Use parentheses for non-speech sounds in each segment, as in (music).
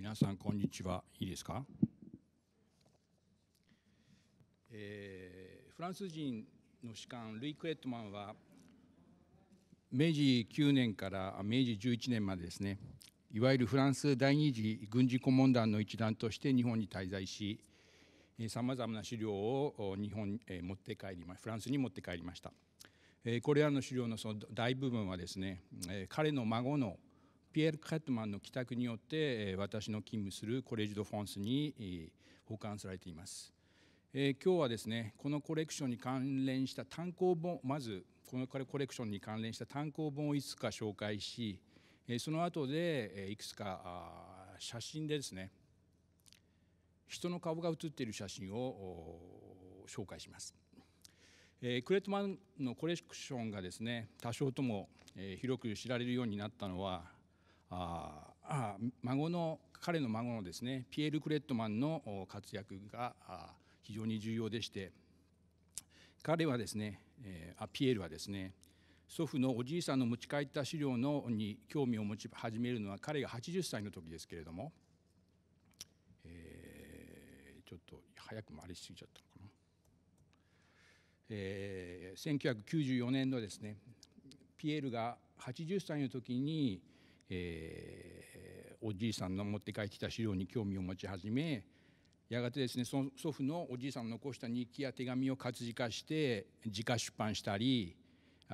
皆さんこんにちはいいですか、えー、フランス人の士官ルイ・クエットマンは明治9年から明治11年までですねいわゆるフランス第二次軍事顧問団の一団として日本に滞在しさまざまな資料を日本に持って帰りまフランスに持って帰りましたこれらの資料のその大部分はですね彼の孫のピエール・カットマンの帰宅によって私の勤務するコレージ・ド・フォンスに保管されています。えー、今日はですねこのコレクションに関連した単行本まずこのコレクションに関連した単行本をいつか紹介し、えその後で、えいくつか写真でですね人の顔が写っている写真を紹介します。えクレットマンのコレクションがですね多少とも、え広く知られるようになったのはああ孫の彼の孫のですねピエール・クレットマンの活躍が非常に重要でして彼はですね、えあピエールはですね祖父のおじいさんの持ち帰った資料のに興味を持ち始めるのは彼が80歳の時ですけれども、えー、ちょっと早く回りしすぎちゃったのかな、えー、1994年のですねピエールが80歳の時にえー、おじいさんの持って帰ってきた資料に興味を持ち始めやがてですね祖父のおじいさんの残した日記や手紙を活字化して自家出版したり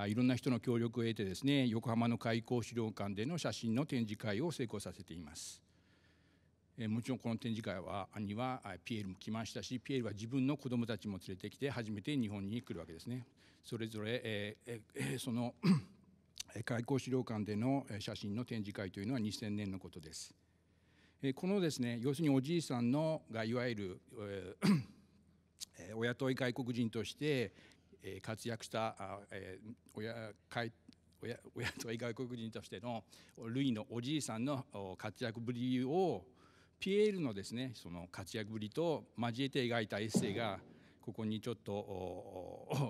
いろんな人の協力を得てですね横浜の開港資料館での写真の展示会を成功させています。もちろんこの展示会はにはピエールも来ましたしピエールは自分の子どもたちも連れてきて初めて日本に来るわけですね。それぞれ、えーえー、その外交資料館での写真の展示会というのは2000年のことです。このですね要するにおじいさんのがいわゆる、えー、(coughs) お雇い外国人として活躍した親親親と外国人としてのルイのおじいさんの活躍ぶりをピエールのですねその活躍ぶりと交えて描いたエッセイがここにちょっと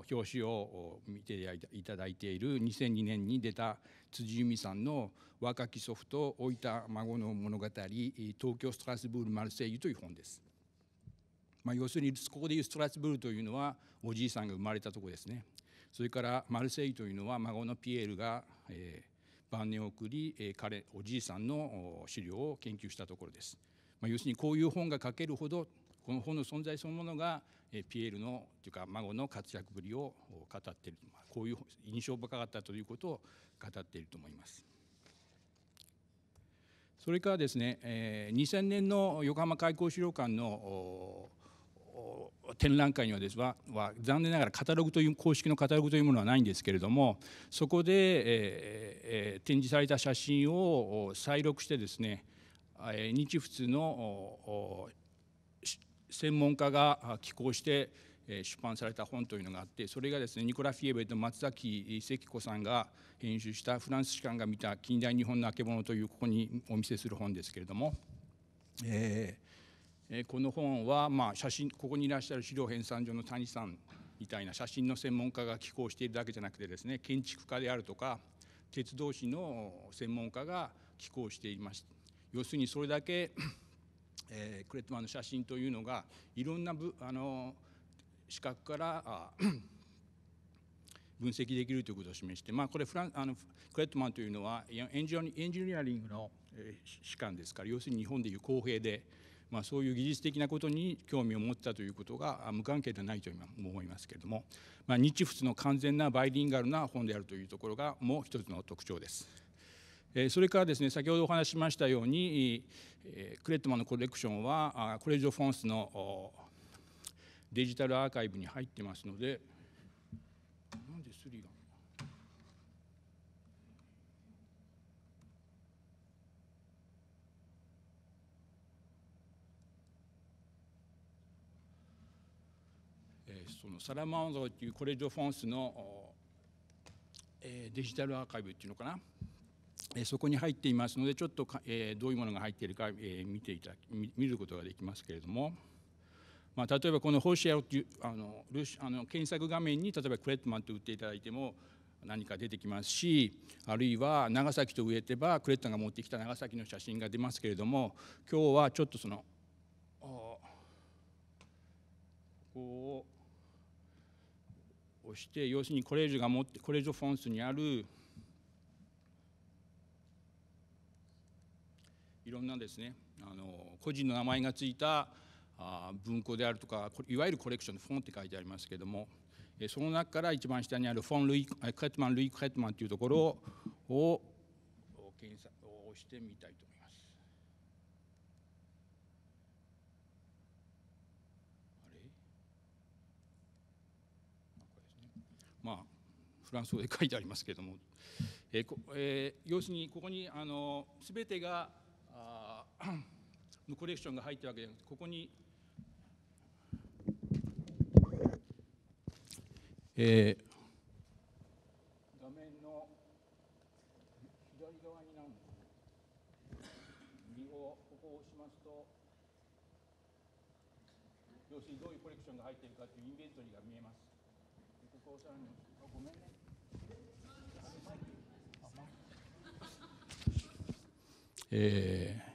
(laughs) 表紙を見ていただいている2002年に出た辻由美さんの若き祖父と老いた孫の物語東京ストラスブール・マルセイユという本です。まあ、要するにここでいうストラスブールというのはおじいさんが生まれたとこですね。それからマルセイユというのは孫のピエールが、えー、晩年を送り、彼おじいさんの資料を研究したところです。まあ、要するにこういう本が書けるほどこの本の存在そのものがピエールのというか孫の活躍ぶりを語っているこういう印象深かったということを語っていると思います。それからですね2000年の横浜開港資料館の展覧会にはですは残念ながらカタログという公式のカタログというものはないんですけれどもそこで、えー、展示された写真を再録してですね日仏の専門家が寄稿して出版された本というのがあってそれがですねニコラ・フィエベと松崎関子さんが編集した「フランス史観が見た近代日本のあけぼの」というここにお見せする本ですけれども、えー、この本はま写真ここにいらっしゃる資料編纂所の谷さんみたいな写真の専門家が寄稿しているだけじゃなくてですね建築家であるとか鉄道士の専門家が寄稿しています。要するにそれだけえー、クレットマンの写真というのがいろんなぶあの視覚から (coughs) 分析できるということを示して、まあ、これフランあのクレットマンというのはエンジニアリングの士官ですから要するに日本でいう公平で、まあ、そういう技術的なことに興味を持ったということが無関係ではないと思いますけれども、まあ、日仏の完全なバイリンガルな本であるというところがもう一つの特徴です。それからですね先ほどお話ししましたようにクレットマンのコレクションはコレージオ・フォンスのデジタルアーカイブに入ってますのでなんでスリがそのサラマンドというコレージオ・フォンスのデジタルアーカイブっていうのかなそこに入っていますのでちょっと、えどういうものが入っているか、え見ていた見ることができますけれども、まあ、例えばこの「ホーシア」っていうあのあの検索画面に例えばクレットマンと打っていただいても何か出てきますしあるいは長崎と植えてばクレットが持ってきた長崎の写真が出ますけれども今日はちょっとそのここを押して要するにコレージュが持ってコレージュフォンスにあるいろんなですねあの個人の名前がついたあ文庫であるとかいわゆるコレクションでフォンって書いてありますけれどもその中から一番下にあるフォン・ルイ・クレットマン・ルイ・クレットマンというところを検索をしてみたいと思います。あれまあフランス語で書いてありますけれども、えーえー、要するにここにあの全てがのコレクションが入ってるわけでここに、えー、画面の左側になる右をここを押しますと要するにどういうコレクションが入っているかというインベントリーが見えますここをさらにごめんねえー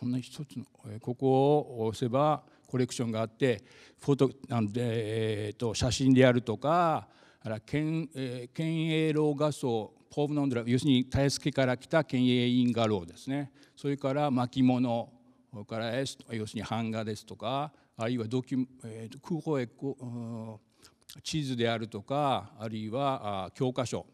そんな一つのここを押せばコレクションがあってフォトなんで、えーと、写真であるとかあら県,、えー、県営老画層ポーブノンドラ要するに大助から来た県営員画廊ですねそれから巻物それから要するに版画ですとかあるいはドキュ、えー、空港へ地図であるとかあるいは教科書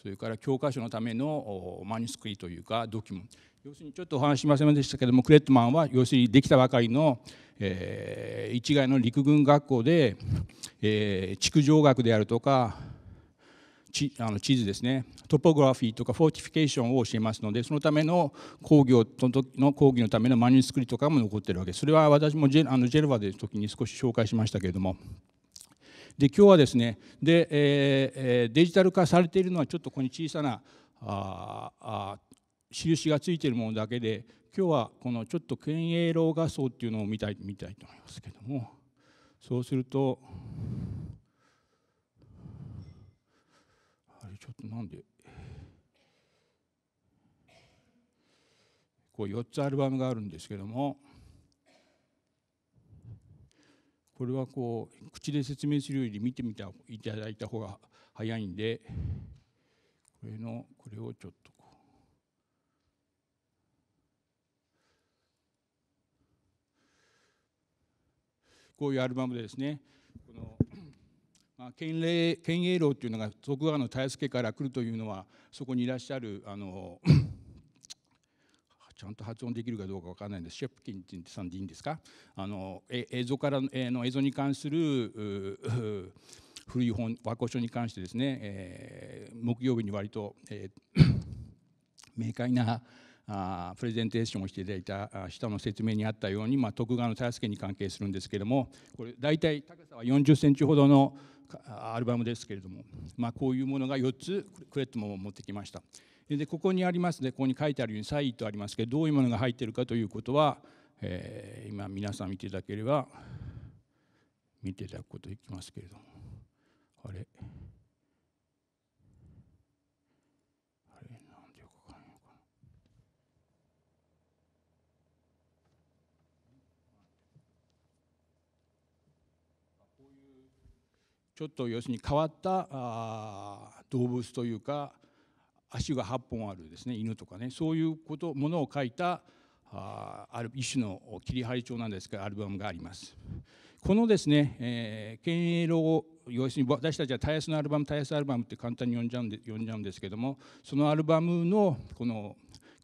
それから教科書のためのマニスクリというかドキュメント要するにちょっとお話しませんでしたけどもクレットマンは要するにできたばかりの、えー、一概の陸軍学校で、えー、築城学であるとか地あの地図ですねトポグラフィーとかフォーティフィケーションを教えますのでそのための工業の講義のためのマニュークリとかも残ってるわけですそれは私もジェあのジェルバで時に少し紹介しましたけれども。で今日はですねで、えー、デジタル化されているのはちょっとここに小さなああ印がついているものだけで今日はこのちょっと県営老画像っていうのを見たい見たいと思いますけどもそうするとあれちょっとなんでこう4つアルバムがあるんですけどもこれはこう口で説明するより見てみたいただいた方が早いんでこれのこれをちょっとこういうアルバムでですねこの、まあ、県令県営楼っていうのが徳川のたやから来るというのはそこにいらっしゃるあの (coughs) ちゃんと発音できるかどうかわからないんですシェプキンさんでいいんですかあの映像からの映像に関する (coughs) 古い本和光書に関してですね、えー、木曜日に割と、えー、(coughs) 明快なあプレゼンテーションをしていただいた下の説明にあったように、まあ、徳川の忠相に関係するんですけれどもこれ大体高さは40センチほどのアルバムですけれども、まあ、こういうものが4つクレットも持ってきましたでここにありますねここに書いてあるようにサイとありますけどどういうものが入っているかということは、えー、今皆さん見ていただければ見ていただくことできますけれどもあれちょっと要するに変わったあ動物というか足が8本あるですね犬とかねそういうことものを書いたあある一種の切り張り帳なんですがアルバムがあります。このですね、えー、権威論要するに私たちはたやすのアルバムたやすアルバムって簡単に呼んじゃうんで呼んじゃうんですけどもそのアルバムのこの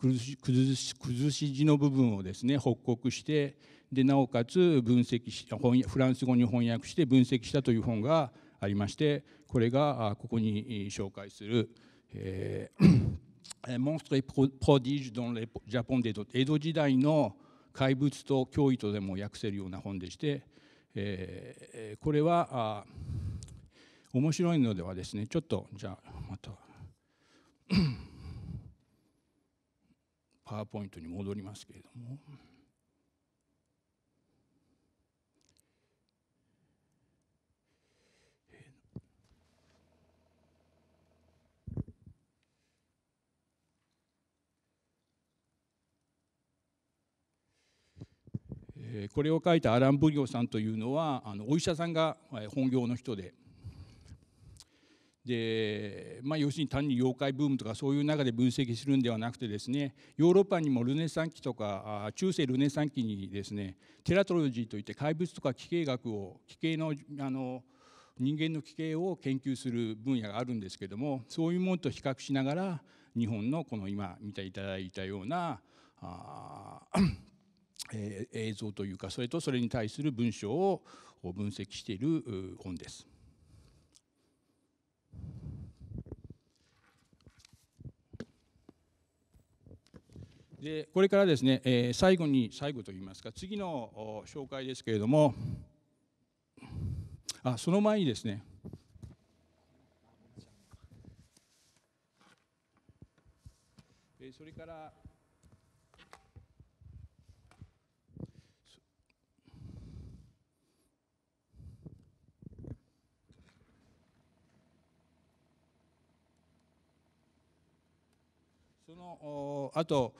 崩し崩し字の部分をですね報告してでなおかつ分析しフランス語に翻訳して分析したという本がありましてこれがここに紹介する、えモンストレ・プロディージュ・ドン・レ・ジャポンデ・ド江戸時代の怪物と脅威とでも訳せるような本でして、えー、これは面白いのではですねちょっとじゃあまた。パワーポイントに戻りますけれどもこれを書いたアラン・ブリオさんというのはあのお医者さんが本業の人ででまあ、要するに単に妖怪ブームとかそういう中で分析するんではなくてですねヨーロッパにもルネサン期とか中世ルネサン期にですねテラトロジーといって怪物とか奇形学を奇形のあの人間の奇形を研究する分野があるんですけどもそういうものと比較しながら日本のこの今見ていただいたようなあ映像というかそれとそれに対する文章を分析している本です。でこれからですね、えー、最後に最後といいますか次の紹介ですけれどもあその前にですねそれからそのあと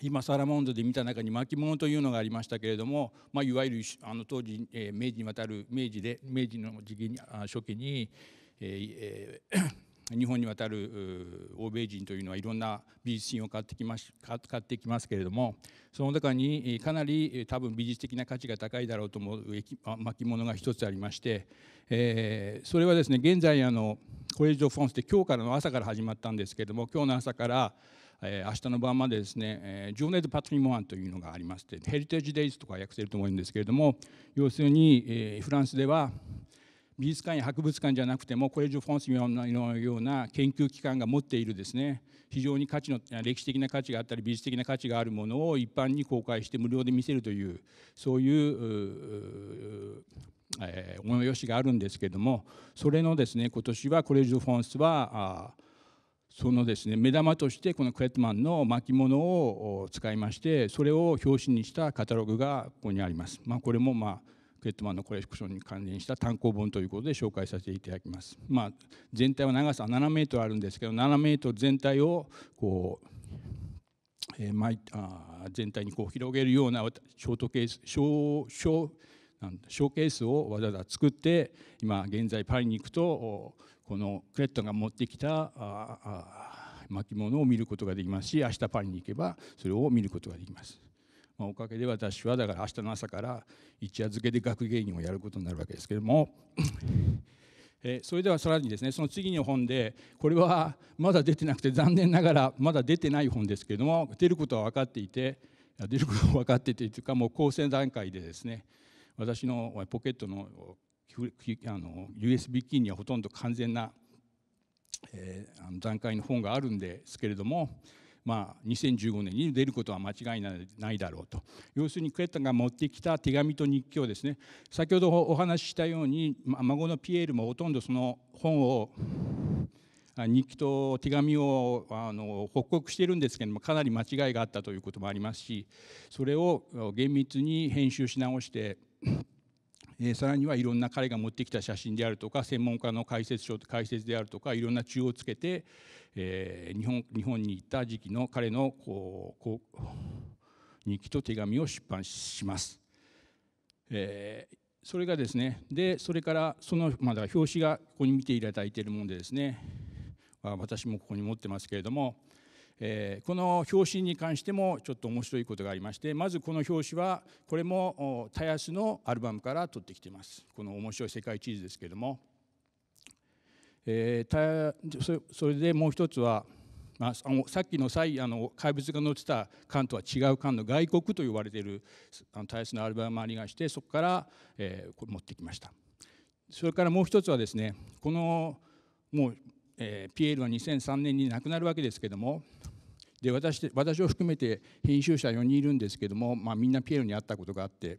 今サラモンドで見た中に巻物というのがありましたけれども、まあ、いわゆるあの当時、えー、明治にわたる明治で明治の時期に初期に、えーえー日本に渡る欧米人というのはいろんな美術品を買ってきます買ってきますけれどもその中にかなり多分美術的な価値が高いだろうと思う巻物が一つありまして、えー、それはですね現在あのコレージ・オ・フォンスって今日からの朝から始まったんですけれども今日の朝から明日の晩までですね、ジョーネ・ド・パトリモアンというのがありましてヘリテージ・デイズとか訳せると思うんですけれども要するに、フランスでは美術館や博物館じゃなくてもコレジュ・フォンスのような研究機関が持っているですね非常に価値の歴史的な価値があったり美術的な価値があるものを一般に公開して無料で見せるというそういうえー、催しがあるんですけどもそれのですね今年はコレージュ・フォンスはそのですね目玉としてこのクレットマンの巻物を使いましてそれを表紙にしたカタログがここにあります。まあ、これもまあクレットマンのコレクションに関連した単行本ということで紹介させていただきます。まあ、全体は長さ7メートルあるんですけど7メートル全体をこう、えーまあ、全体にこう広げるようなショートケースショショショーケースをわざわざ作って今現在パリに行くとこのクレットが持ってきたああ巻物を見ることができますし明日パリに行けばそれを見ることができます。まあ、おかげで私はだから明日の朝から一夜漬けで学芸員をやることになるわけですけれども (laughs) えそれではさらにですねその次の本でこれはまだ出てなくて残念ながらまだ出てない本ですけれども出ることは分かっていて出ることは分かっていてというかもう構成段階でですね私のポケットのあの USB キーにはほとんど完全な、えー、あの段階の本があるんですけれどもまあ、2015年に出ることは間違いないだろうと要するにクエッタが持ってきた手紙と日記をですね先ほどお話ししたように孫のピエールもほとんどその本を日記と手紙をあの報告しているんですけどもかなり間違いがあったということもありますしそれを厳密に編集し直してえさらにはいろんな彼が持ってきた写真であるとか専門家の解説書解説であるとかいろんな中をつけて、え日本日本に行った時期の彼のこうこう日記と手紙を出版します。えそれがですねでそれからそのまだ表紙がここに見ていただいているものでですね私もここに持ってますけれどもえー、この表紙に関してもちょっと面白いことがありましてまずこの表紙はこれもたやすのアルバムから取ってきていますこの「面白い世界地図」ですけども、えー、それでもう一つは、まあ、あのさっきの際あの怪物が載ってた缶とは違う缶の外国と呼ばれているたやすのアルバムもありましてそこから、えー、これ持ってきました。それからもう一つはですねこのもうえー、ピエールは2003年に亡くなるわけですけどもで私私を含めて編集者4人いるんですけども、まあ、みんなピエールに会ったことがあって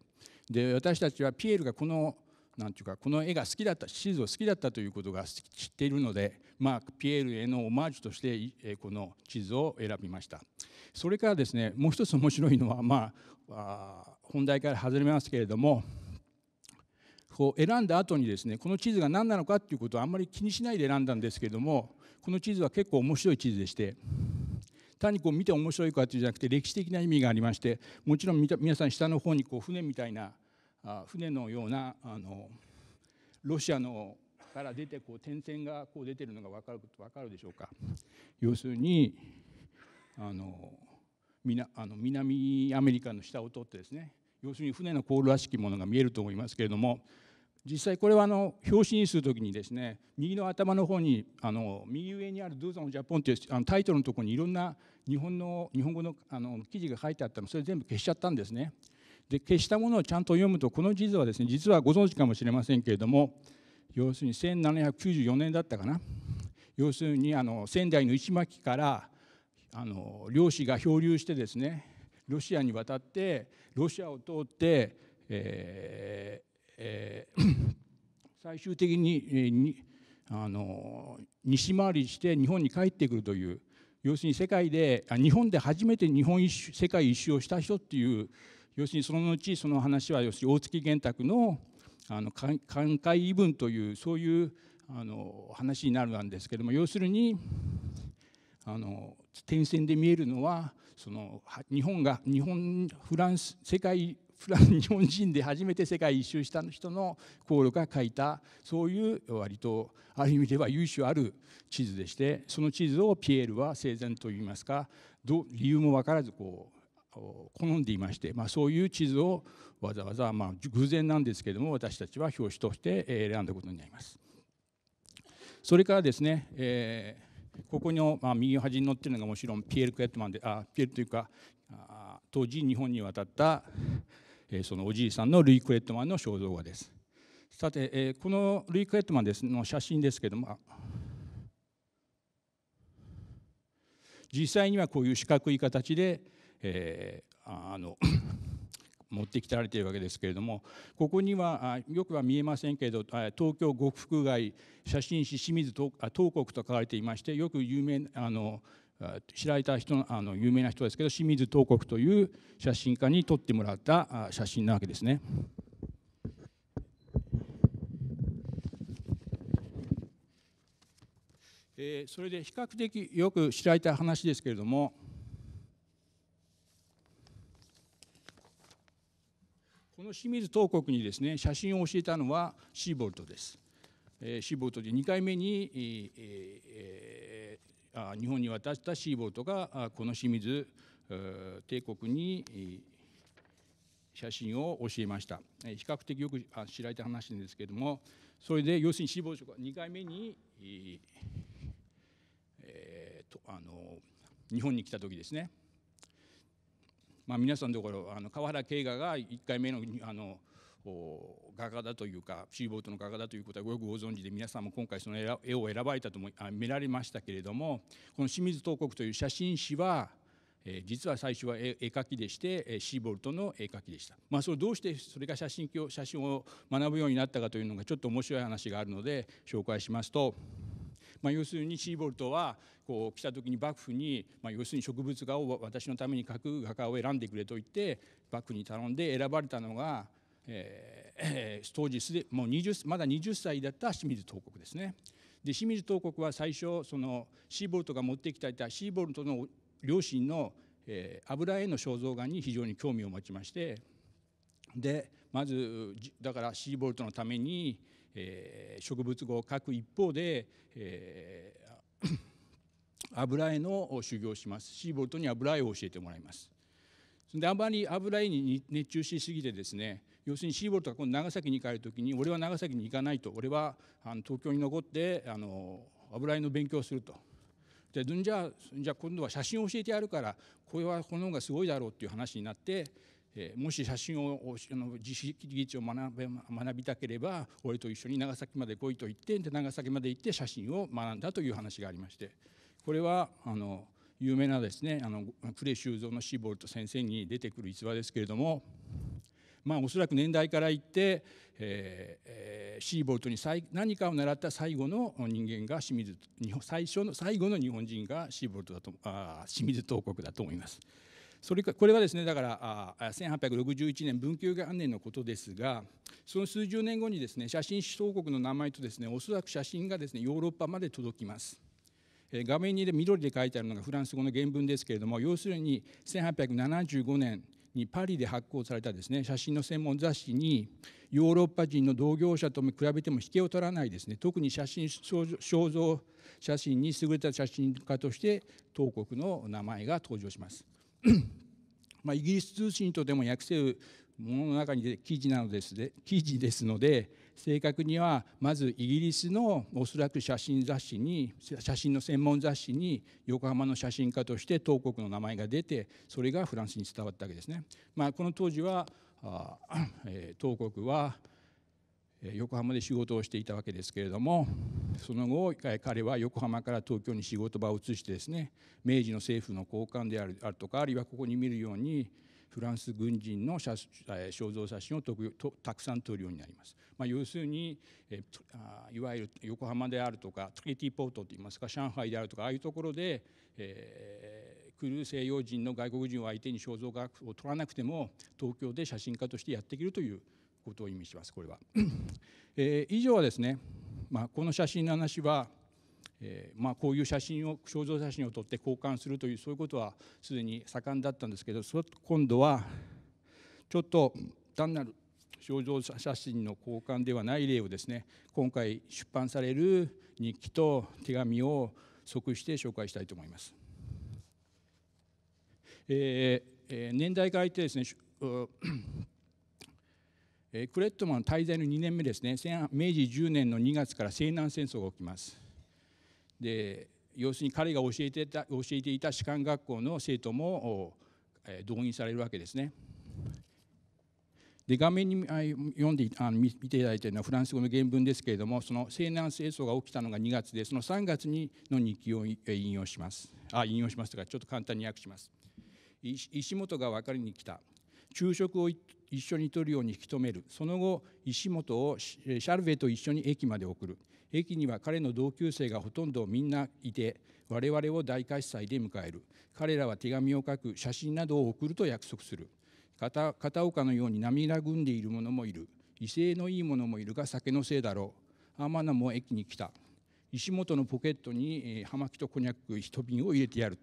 で私たちはピエールがこのなんていうかこの絵が好きだったシ図ーズを好きだったということが知っているので、まあ、ピエールへのオマージュとしてこの地図を選びましたそれからですねもう一つ面白いのは、まあ、あ本題から外れますけれどもこう選んだ後にですねこの地図が何なのかっていうことをあんまり気にしないで選んだんですけれどもこの地図は結構面白い地図でして単にこう見て面白いかっていうじゃなくて歴史的な意味がありましてもちろん皆さん下の方にこう船みたいな船のようなあのロシアのから出てこう点線がこう出てるのが分かる分かるでしょうか。要するにあの南アメリカの下を通ってですね要するに船の航路らしきものが見えると思いますけれども実際これはあの表紙にするときにですね右の頭の方にあの右上にある「ドゥーザン・ジャポン」っていうあのタイトルのところにいろんな日本の日本語のあの記事が書いてあったのそれ全部消しちゃったんですね。で消したものをちゃんと読むとこの地図はですね実はご存知かもしれませんけれども要するに1794年だったかな要するにあの仙台の石巻からあの漁師が漂流してですねロシアに渡ってロシアを通って、えーえー、(coughs) 最終的に,、えー、にあの西回りして日本に帰ってくるという要するに世界で日本で初めて日本一周世界一周をした人っていう要するにその後その話は要するに大月玄卓のあの寛解異文というそういうあの話になるんですけども要するにあの点線で見えるのはその日本が日本フランス世界フラン日本人で初めて世界一周した人の航路が書いたそういう割とある意味では由緒ある地図でしてその地図をピエールは生前といいますかど理由も分からずこう好んでいまして、まあ、そういう地図をわざわざ、まあ、偶然なんですけども私たちは表紙として選んだことになります。それからですね、えーここの、まあ、右端に載ってるのがもちろんピエール・クエットマンであピエールというかあ当時日本に渡った、えー、そのおじいさんのルイ・クエットマンの肖像画です。さて、えー、このルイ・クエットマンですの写真ですけども実際にはこういう四角い形で、えー、あの持ってきられているわけですけれどもここにはよくは見えませんけど東京呉服街写真誌清水東国と書かれていましてよく有名あの知られた人あの有名な人ですけど清水東国という写真家に撮ってもらった写真なわけですね。えそれで比較的よく知られた話ですけれどもこの清水東国にですね写真を教えたのはシーボルトです。えー、シーボルトで2回目に、えーえー、日本に渡ったシーボルトがこの清水帝国に写真を教えました。比較的よく知られた話ですけれどもそれで要するにシーボルトが2回目に、えーとあの日本に来た時ですねまあ、皆さんのところあの川原慶賀が1回目のあの画家だというかシーボートの画家だということはよくご存知で皆さんも今回その絵を選ばれたとも見られましたけれどもこの清水東国という写真誌は実は最初は絵描きでしてシーボルトの絵描きでした、まあ、それどうしてそれが写真写真を学ぶようになったかというのがちょっと面白い話があるので紹介しますと。まあ、要するにシーボルトはこう来た時に幕府に、まあ、要するに植物画を私のために描く画家を選んでくれと言って幕府に頼んで選ばれたのが、えー、当時すでもう20まだ20歳だった清水東国ですね。で清水東国は最初そのシーボルトが持ってきいたシーボルトの両親の、えー、油絵の肖像画に非常に興味を持ちましてでまずだからシーボルトのためにえー、植物語を書く一方で、えー、(coughs) 油絵の修行をしますシーボルトに油絵を教えてもらいます。であまり油絵に熱中しすぎてですね要するにシーボルトが今度長崎に帰る時に俺は長崎に行かないと俺はあの東京に残ってあの油絵の勉強をすると。でじゃあじゃあ今度は写真を教えてやるからこれはこの方がすごいだろうっていう話になってえもし写真をあの自主技術を学べ学びたければ俺と一緒に長崎まで来いと言ってで長崎まで行って写真を学んだという話がありましてこれはあの有名なですねあのクレ修造のシーボルト先生に出てくる逸話ですけれどもまあおそらく年代から言って、ええー、シーボルトに何かを習った最後の人間が清水最初の最後の日本人がシーボルトだとあ清水東国だと思います。それかこれはですねだから1861年文久元年のことですがその数十年後にですね写真相国の名前とですねおそらく写真がですねヨーロッパまで届きます。画面に緑で書いてあるのがフランス語の原文ですけれども要するに1875年にパリで発行されたですね写真の専門雑誌にヨーロッパ人の同業者と比べても引けを取らないですね特に写真肖像写真に優れた写真家として当国の名前が登場しますまあ、イギリス通信とでも訳せるものの中に記事なのですで記事ですので正確にはまずイギリスのおそらく写真雑誌に写真の専門雑誌に横浜の写真家として当国の名前が出てそれがフランスに伝わったわけですね。まあ、この当時はあ、え当国は横浜で仕事をしていたわけですけれどもその後彼は横浜から東京に仕事場を移してですね明治の政府の高官であるとかあるいはここに見るようにフランス軍人の肖像写真をたくさん撮るようになります。まあ、要するにいわゆる横浜であるとかトリティポートといいますか上海であるとかああいうところで、えー、来る西洋人の外国人を相手に肖像画を撮らなくても東京で写真家としてやっていけるということを意味します、これは。(clears throat) えー、以上はですね、まあ、この写真の話は、えーまあ、こういう写真を肖像写真を撮って交換するというそういうことはすでに盛んだったんですけど今度はちょっと単なる肖像写真の交換ではない例をですね今回出版される日記と手紙を即して紹介したいと思います。えー、年代から言てですねクレットマン滞在の2年目ですね明治10年の2月から西南戦争が起きますで要するに彼が教えてた教えていた士官学校の生徒も、動員されるわけですねで画面に読んであの見ていただいているのはフランス語の原文ですけれどもその西南戦争が起きたのが2月でその3月にの日記を引用しますあ引用しますとかちょっと簡単に訳します石本が分かりに来た昼食を一緒に取るように引き止めるその後石本をシャルベと一緒に駅まで送る駅には彼の同級生がほとんどみんないて我々を大喝采で迎える彼らは手紙を書く写真などを送ると約束する片岡のように涙ぐんでいる者もいる威勢のいい者もいるが酒のせいだろう天野も駅に来た石本のポケットに葉巻とこにゃく一瓶を入れてやる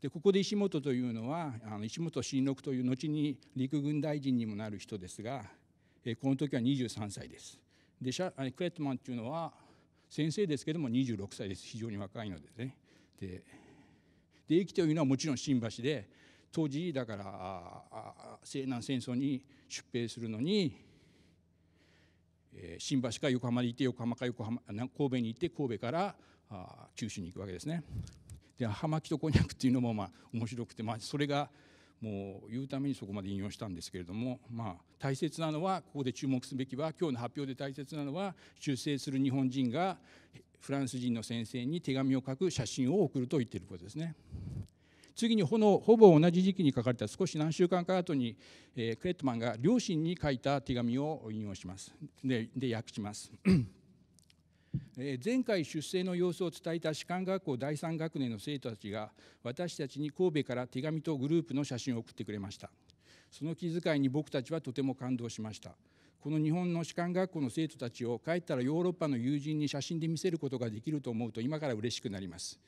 でここで石本というのはあの石本新六という後に陸軍大臣にもなる人ですが、えこの時は23歳です。でシャクレットマンというのは先生ですけども26歳です非常に若いのでね。でで駅というのはもちろん新橋で当時だから西南戦争に出兵するのに、えー、新橋か横浜に行って横浜か横浜神戸に行って神戸から九州に行くわけですね。で葉巻とこんにゃくっていうのもまあ面白くて、まあ、それがもう言うためにそこまで引用したんですけれども、まあ、大切なのはここで注目すべきは今日の発表で大切なのは出正する日本人がフランス人の先生に手紙を書く写真を送ると言っていることですね。次にほのほぼ同じ時期に書かれた少し何週間か後に、えー、クレットマンが両親に書いた手紙を引用しますでで訳します前回出生の様子を伝えた士官学校第3学年の生徒たちが私たちに神戸から手紙とグループの写真を送ってくれましたその気遣いに僕たちはとても感動しましたこの日本の士官学校の生徒たちを帰ったらヨーロッパの友人に写真で見せることができると思うと今から嬉しくなります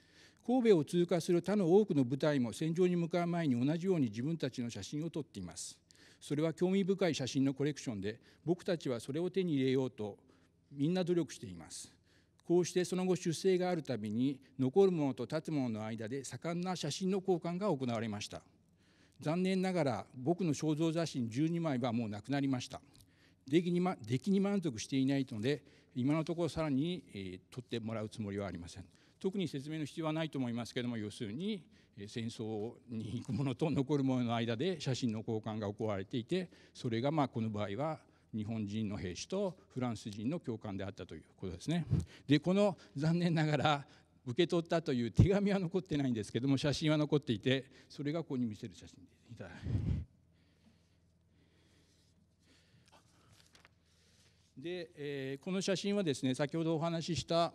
神戸を通過する他の多くの部隊も戦場に向かう前に同じように自分たちの写真を撮っていますそれは興味深い写真のコレクションで僕たちはそれを手に入れようとみんな努力していますこうしてその後出生があるたびに残るものと建物の間で盛んな写真の交換が行われました残念ながら僕の肖像写真12枚はもうなくなりました出来に,、ま、出来に満足していないので今のところさらに、えー、取ってもらうつもりはありません特に説明の必要はないと思いますけれども要するに戦争に行くものと残るものの間で写真の交換が行われていてそれがまあこの場合は日本人の兵士とフランス人の教官であったということですね。でこの残念ながら受け取ったという手紙は残ってないんですけども写真は残っていてそれがここに見せる写真でいたで、えー、この写真はですね先ほどお話しした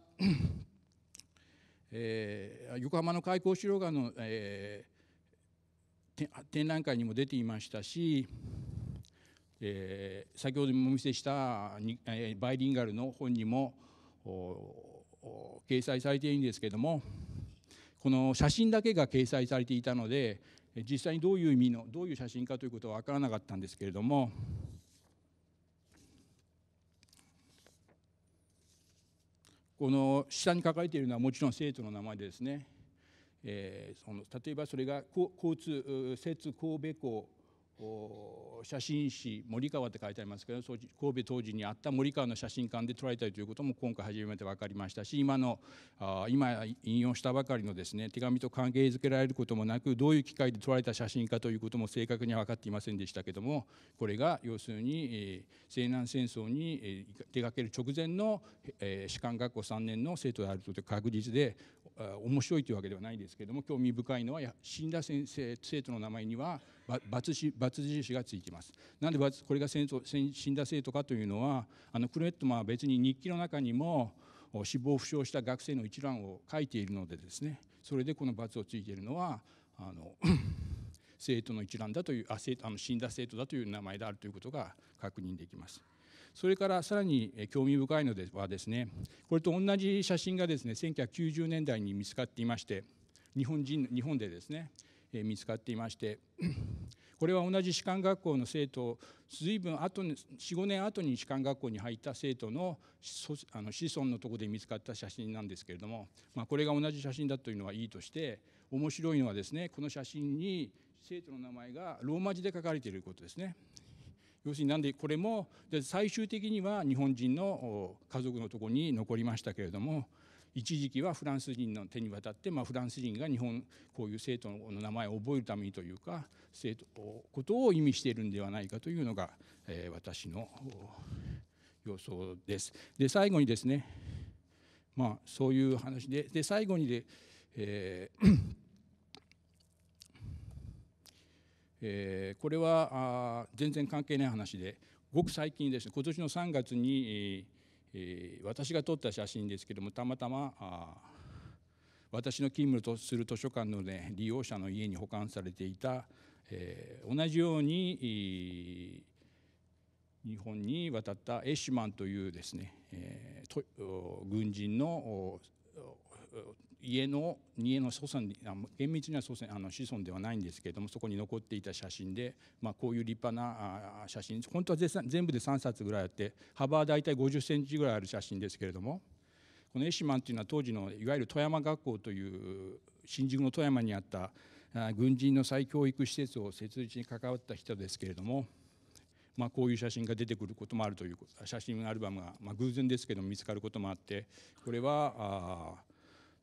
えー、横浜の開港資料館の、えー、展覧会にも出ていましたしえー、先ほどもお見せしたに、えー、バイリンガルの本にも掲載されているんですけどもこの写真だけが掲載されていたので実際にどういう意味のどういう写真かということは分からなかったんですけれどもこの下に書かれているのはもちろん生徒の名前ですね、えー、その例えばそれが交通摂神戸校写真誌「森川」って書いてありますけど神戸当時にあった森川の写真館で撮られたりということも今回初めて分かりましたし今の今引用したばかりのですね手紙と関係づけられることもなくどういう機会で撮られた写真かということも正確には分かっていませんでしたけどもこれが要するに西南戦争に出かける直前の士官学校3年の生徒であるという確実で面白いというわけではないですけれども興味深いのは死んだ先生生徒の名前にはバツ印がついています。なんでこれが死んだ生徒かというのはあのクレットマンは別に日記の中にも死亡負傷した学生の一覧を書いているのでですねそれでこのバツをついているのはあの生徒の一覧だというあ生あの死んだ生徒だという名前であるということが確認できます。それからさらに興味深いのではですねこれと同じ写真がですね1990年代に見つかっていまして日本人日本でですね見つかっていまして (clears throat) これは同じ士官学校の生徒随分あと45年後に士官学校に入った生徒のあの子孫のとこで見つかった写真なんですけれども、まあ、これが同じ写真だというのはいいとして面白いのはですねこの写真に生徒の名前がローマ字で書かれていることですね要するになんでこれも最終的には日本人の家族のとこに残りましたけれども一時期はフランス人の手に渡って、まあ、フランス人が日本こういう生徒の名前を覚えるためにというか生徒ことを意味しているんではないかというのが、えー、私の予想です。で最後にですねまあそういう話でで最後にで、えーえー、これは全然関係ない話でごく最近ですね今年の3月に、えー、私が撮った写真ですけどもたまたま私の勤務とする図書館の、ね、利用者の家に保管されていた、えー、同じように、日本に渡ったエッシュマンというですね、えー、軍人の家の家の祖先厳密には祖先あの子孫ではないんですけれどもそこに残っていた写真で、まあ、こういう立派な写真本当は全部で3冊ぐらいあって幅は大体50センチぐらいある写真ですけれどもこのエシマンというのは当時のいわゆる富山学校という新宿の富山にあった軍人の再教育施設を設立に関わった人ですけれども。まあ、こういう写真が出てくることもあるという写真アルバムが、まあ、偶然ですけど見つかることもあってこれは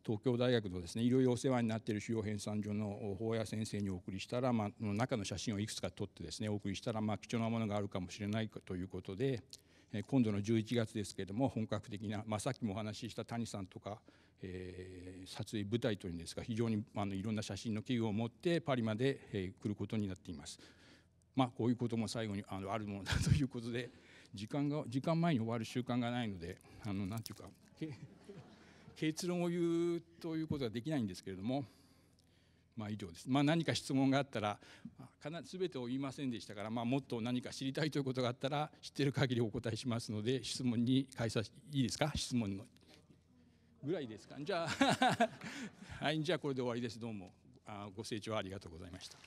東京大学のですねいろいろお世話になっている主要編纂所の法家先生にお送りしたら、まあ、の中の写真をいくつか撮ってですねお送りしたら、まあ、貴重なものがあるかもしれないということで今度の11月ですけれども本格的な、まあ、さっきもお話しした谷さんとか、えー、撮影舞台というんですが非常にあのいろんな写真の器具を持ってパリまで、えー、来ることになっています。まあ、こういうことも最後にあのあるものだということで時間が時間前に終わる習慣がないのであのなんていうか。結論を言うということはできないんですけれども、まあ、以上です、まあ、何か質問があったら全てを言いませんでしたから、まあ、もっと何か知りたいということがあったら知ってる限りお答えしますので質問に返さいいですか質問のぐらいですかじゃあ (laughs) はい、じゃあこれで終わりですどうもあご清聴ありがとうございました。